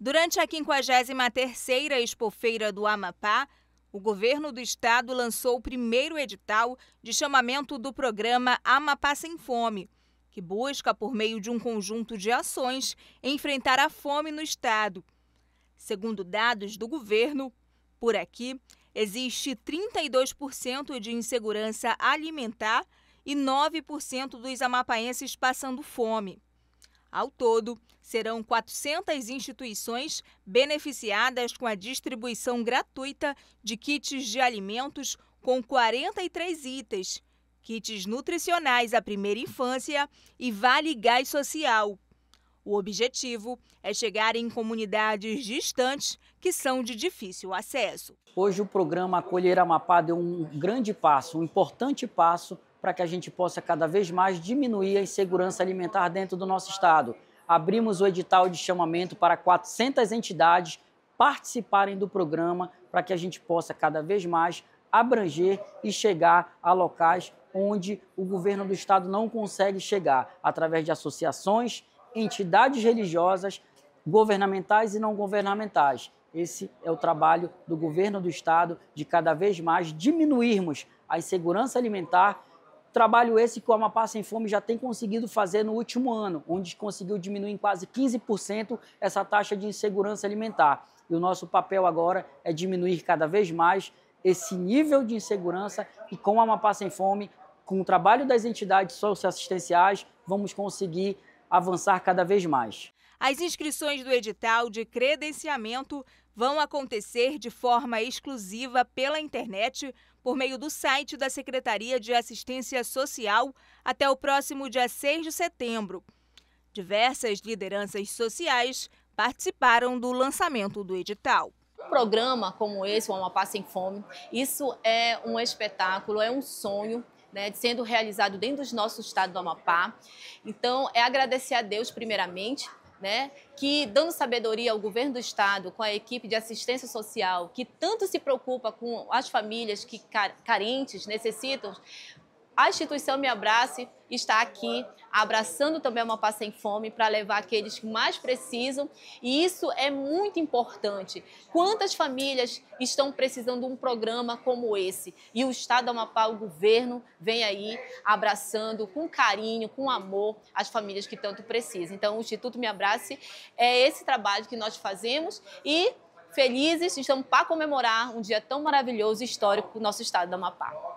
Durante a 53ª Expofeira do Amapá, o governo do estado lançou o primeiro edital de chamamento do programa Amapá Sem Fome, que busca, por meio de um conjunto de ações, enfrentar a fome no estado. Segundo dados do governo, por aqui existe 32% de insegurança alimentar e 9% dos amapaenses passando fome. Ao todo, serão 400 instituições beneficiadas com a distribuição gratuita de kits de alimentos com 43 itens, kits nutricionais à primeira infância e vale gás social. O objetivo é chegar em comunidades distantes que são de difícil acesso. Hoje o programa Acolher Amapá deu um grande passo, um importante passo para que a gente possa cada vez mais diminuir a insegurança alimentar dentro do nosso estado. Abrimos o edital de chamamento para 400 entidades participarem do programa para que a gente possa cada vez mais abranger e chegar a locais onde o governo do estado não consegue chegar, através de associações, entidades religiosas, governamentais e não governamentais. Esse é o trabalho do governo do estado de cada vez mais diminuirmos a insegurança alimentar Trabalho esse que o Amapá Sem Fome já tem conseguido fazer no último ano, onde conseguiu diminuir em quase 15% essa taxa de insegurança alimentar. E o nosso papel agora é diminuir cada vez mais esse nível de insegurança e com o Amapá Sem Fome, com o trabalho das entidades socioassistenciais, vamos conseguir avançar cada vez mais. As inscrições do edital de credenciamento vão acontecer de forma exclusiva pela internet por meio do site da Secretaria de Assistência Social até o próximo dia 6 de setembro. Diversas lideranças sociais participaram do lançamento do edital. Um programa como esse, o Amapá Sem Fome, isso é um espetáculo, é um sonho né, sendo realizado dentro do nosso estado do Amapá. Então, é agradecer a Deus, primeiramente, né? que dando sabedoria ao governo do estado, com a equipe de assistência social, que tanto se preocupa com as famílias que carentes necessitam, a instituição Me Abrace está aqui abraçando também a passa Sem Fome para levar aqueles que mais precisam e isso é muito importante. Quantas famílias estão precisando de um programa como esse? E o Estado do Amapá, o governo, vem aí abraçando com carinho, com amor, as famílias que tanto precisam. Então, o Instituto Me Abrace é esse trabalho que nós fazemos e felizes estamos para comemorar um dia tão maravilhoso e histórico para o nosso Estado do Amapá.